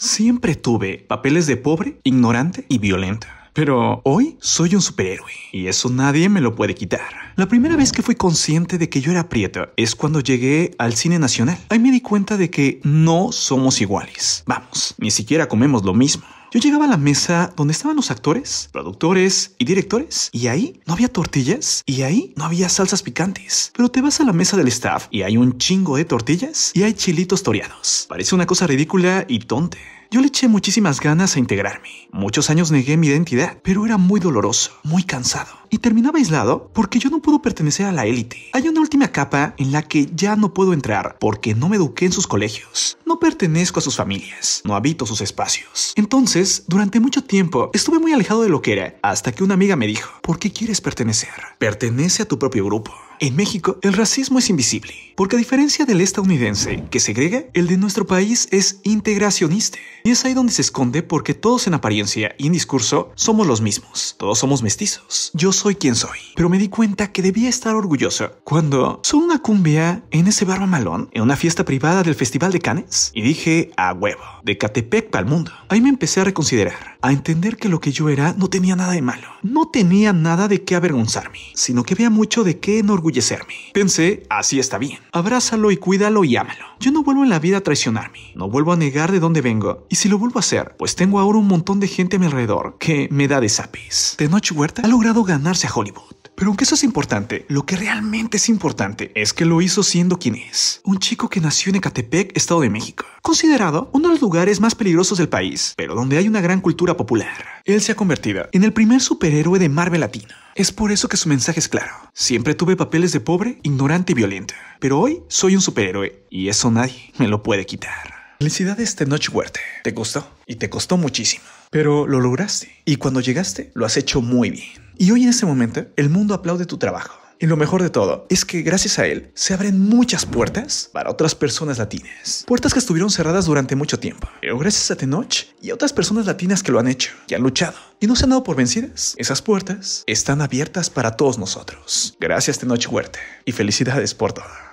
Siempre tuve papeles de pobre, ignorante y violenta. Pero hoy soy un superhéroe y eso nadie me lo puede quitar. La primera vez que fui consciente de que yo era prieta es cuando llegué al cine nacional. Ahí me di cuenta de que no somos iguales. Vamos, ni siquiera comemos lo mismo. Yo llegaba a la mesa donde estaban los actores, productores y directores, y ahí no había tortillas, y ahí no había salsas picantes. Pero te vas a la mesa del staff y hay un chingo de tortillas y hay chilitos toreados. Parece una cosa ridícula y tonte yo le eché muchísimas ganas a integrarme. Muchos años negué mi identidad, pero era muy doloroso, muy cansado. Y terminaba aislado porque yo no puedo pertenecer a la élite. Hay una última capa en la que ya no puedo entrar porque no me eduqué en sus colegios. No pertenezco a sus familias, no habito sus espacios. Entonces, durante mucho tiempo estuve muy alejado de lo que era, hasta que una amiga me dijo, ¿por qué quieres pertenecer? Pertenece a tu propio grupo. En México, el racismo es invisible, porque a diferencia del estadounidense, que segrega, el de nuestro país es integracionista. Y es ahí donde se esconde porque todos en apariencia y en discurso somos los mismos. Todos somos mestizos. Yo soy quien soy. Pero me di cuenta que debía estar orgulloso cuando son una cumbia en ese barba malón, en una fiesta privada del Festival de Cannes, y dije, a huevo, de Catepec para el mundo. Ahí me empecé a reconsiderar, a entender que lo que yo era no tenía nada de malo. No tenía nada de qué avergonzarme, sino que había mucho de qué enorgullecerme Pensé, así está bien. Abrázalo y cuídalo y ámalo. Yo no vuelvo en la vida a traicionarme, no vuelvo a negar de dónde vengo, y si lo vuelvo a hacer, pues tengo ahora un montón de gente a mi alrededor que me da de Noche Huerta ha logrado ganarse a Hollywood pero aunque eso es importante, lo que realmente es importante es que lo hizo siendo quien es. Un chico que nació en Ecatepec, Estado de México. Considerado uno de los lugares más peligrosos del país, pero donde hay una gran cultura popular. Él se ha convertido en el primer superhéroe de Marvel Latina. Es por eso que su mensaje es claro. Siempre tuve papeles de pobre, ignorante y violenta. Pero hoy soy un superhéroe y eso nadie me lo puede quitar. Felicidades de este noche Fuerte. Te gustó? y te costó muchísimo. Pero lo lograste y cuando llegaste lo has hecho muy bien. Y hoy en este momento, el mundo aplaude tu trabajo. Y lo mejor de todo es que gracias a él se abren muchas puertas para otras personas latinas. Puertas que estuvieron cerradas durante mucho tiempo. Pero gracias a Tenoch y a otras personas latinas que lo han hecho, que han luchado y no se han dado por vencidas, esas puertas están abiertas para todos nosotros. Gracias Tenoch Huerte y felicidades por todo.